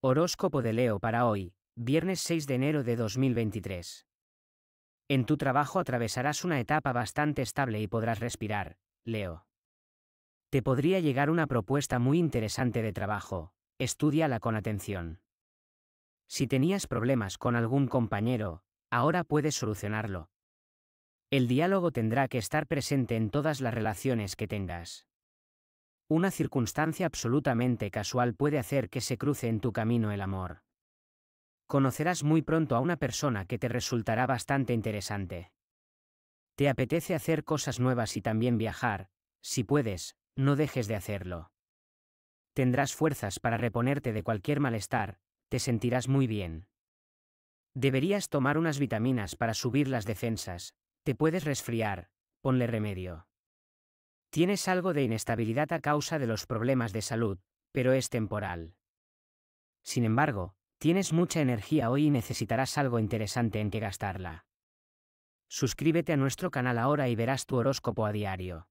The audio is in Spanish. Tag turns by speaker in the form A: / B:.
A: Horóscopo de Leo para hoy, viernes 6 de enero de 2023. En tu trabajo atravesarás una etapa bastante estable y podrás respirar, Leo. Te podría llegar una propuesta muy interesante de trabajo, estudiala con atención. Si tenías problemas con algún compañero, ahora puedes solucionarlo. El diálogo tendrá que estar presente en todas las relaciones que tengas. Una circunstancia absolutamente casual puede hacer que se cruce en tu camino el amor. Conocerás muy pronto a una persona que te resultará bastante interesante. Te apetece hacer cosas nuevas y también viajar, si puedes, no dejes de hacerlo. Tendrás fuerzas para reponerte de cualquier malestar, te sentirás muy bien. Deberías tomar unas vitaminas para subir las defensas, te puedes resfriar, ponle remedio. Tienes algo de inestabilidad a causa de los problemas de salud, pero es temporal. Sin embargo, tienes mucha energía hoy y necesitarás algo interesante en que gastarla. Suscríbete a nuestro canal ahora y verás tu horóscopo a diario.